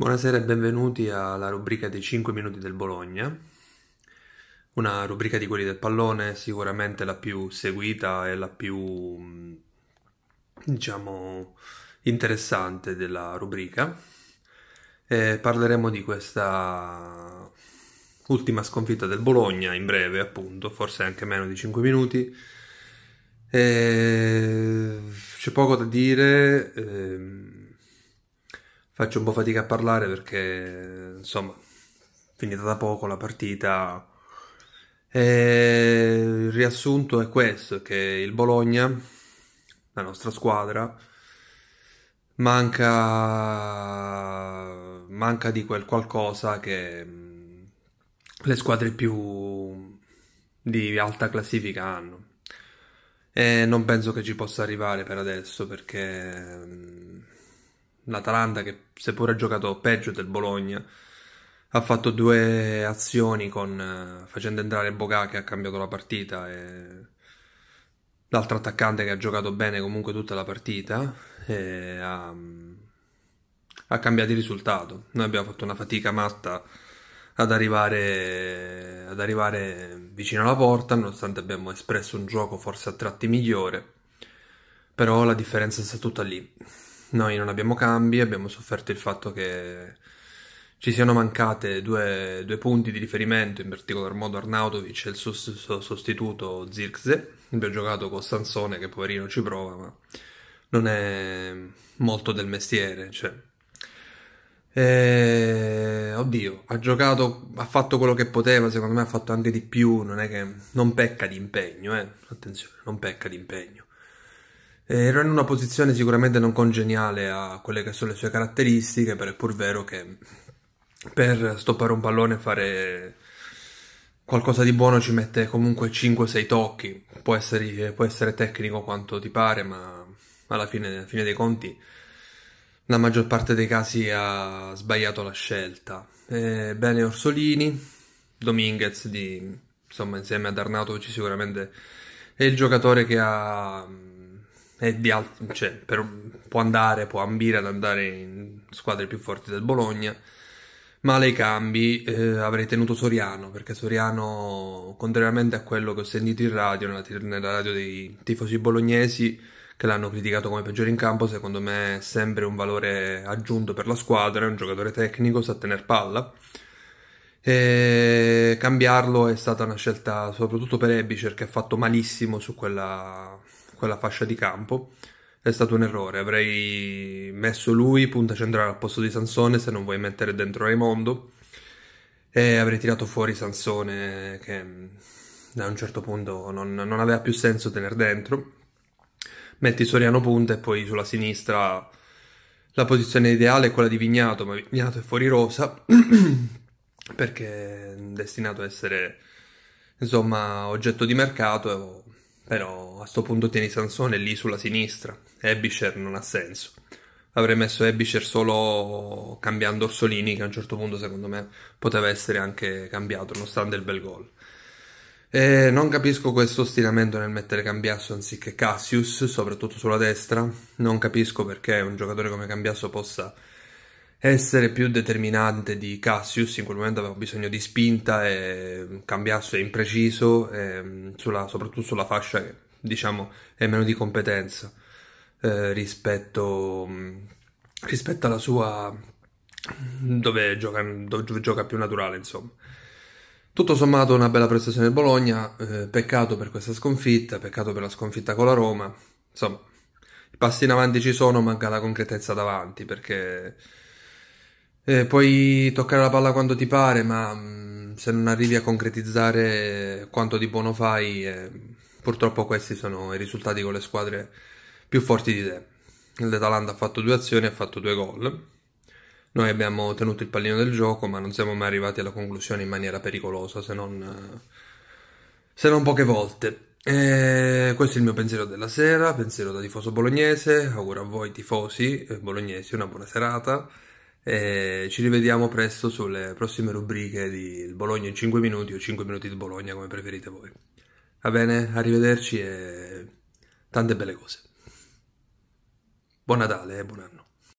Buonasera e benvenuti alla rubrica dei 5 minuti del Bologna, una rubrica di quelli del pallone sicuramente la più seguita e la più, mm, diciamo, interessante della rubrica. E parleremo di questa ultima sconfitta del Bologna in breve, appunto, forse anche meno di 5 minuti. E... C'è poco da dire. Ehm faccio un po' fatica a parlare perché insomma finita da poco la partita e il riassunto è questo che il Bologna la nostra squadra manca manca di quel qualcosa che le squadre più di alta classifica hanno e non penso che ci possa arrivare per adesso perché l'Atalanta che seppur ha giocato peggio del Bologna ha fatto due azioni con, eh, facendo entrare Boga che ha cambiato la partita e l'altro attaccante che ha giocato bene comunque tutta la partita e ha, ha cambiato il risultato. Noi abbiamo fatto una fatica matta ad arrivare, ad arrivare vicino alla porta, nonostante abbiamo espresso un gioco forse a tratti migliore, però la differenza sta tutta lì. Noi non abbiamo cambi, abbiamo sofferto il fatto che ci siano mancate due, due punti di riferimento, in particolar modo Arnautovic e il suo, sostituto Zirkze. Abbiamo giocato con Sansone che poverino ci prova, ma non è molto del mestiere. Cioè. E... Oddio, ha giocato, ha fatto quello che poteva, secondo me ha fatto anche di più, non è che non pecca di impegno, eh? attenzione, non pecca di impegno. Eh, ero in una posizione sicuramente non congeniale a quelle che sono le sue caratteristiche, però è pur vero che per stoppare un pallone e fare qualcosa di buono ci mette comunque 5-6 tocchi, può essere, può essere, tecnico quanto ti pare, ma alla fine, alla fine dei conti la maggior parte dei casi ha sbagliato la scelta. Eh, bene Orsolini, Dominguez di, insomma, insieme ad Arnautovic sicuramente è il giocatore che ha alt- cioè, per, può andare, può ambire ad andare in squadre più forti del Bologna. Ma nei cambi eh, avrei tenuto Soriano, perché Soriano, contrariamente a quello che ho sentito in radio, nella, nella radio dei tifosi bolognesi, che l'hanno criticato come peggiore in campo, secondo me è sempre un valore aggiunto per la squadra, è un giocatore tecnico, sa tenere palla. E cambiarlo è stata una scelta soprattutto per Ebischer che ha fatto malissimo su quella, quella fascia di campo è stato un errore. Avrei messo lui punta centrale al posto di Sansone se non vuoi mettere dentro Raimondo. E avrei tirato fuori Sansone che da mm, un certo punto non, non aveva più senso tenere dentro. Metti Soriano punta e poi sulla sinistra la posizione ideale è quella di Vignato, ma Vignato è fuori rosa perché è destinato a essere insomma oggetto di mercato però a sto punto tieni Sansone lì sulla sinistra. Ebisher non ha senso. Avrei messo Ebisher solo cambiando Orsolini, che a un certo punto secondo me poteva essere anche cambiato, nonostante il bel gol. E non capisco questo ostinamento nel mettere Cambiasso anziché Cassius, soprattutto sulla destra. Non capisco perché un giocatore come Cambiasso possa essere più determinante di Cassius, in quel momento aveva bisogno di spinta e cambiasse è impreciso, e ehm, sulla, soprattutto sulla fascia che diciamo è meno di competenza eh, rispetto, mm, rispetto, alla sua mm, dove gioca, dove gioca, più naturale insomma. Tutto sommato una bella prestazione del Bologna, eh, peccato per questa sconfitta, peccato per la sconfitta con la Roma, insomma i passi in avanti ci sono, manca la concretezza davanti perché eh, puoi toccare la palla quando ti pare, ma mh, mm, se non arrivi a concretizzare quanto di buono fai, eh, purtroppo questi sono i risultati con le squadre più forti di te. L'Atalanta ha fatto due azioni, ha fatto due gol. Noi abbiamo tenuto il pallino del gioco, ma non siamo mai arrivati alla conclusione in maniera pericolosa, se non, se non poche volte. E eh, questo è il mio pensiero della sera, pensiero da tifoso bolognese. Auguro a voi tifosi eh, bolognesi una buona serata. E ci rivediamo presto sulle prossime rubriche di Bologna in 5 minuti o 5 minuti di Bologna, come preferite voi. Va bene, arrivederci e tante belle cose. Buon Natale e buon anno.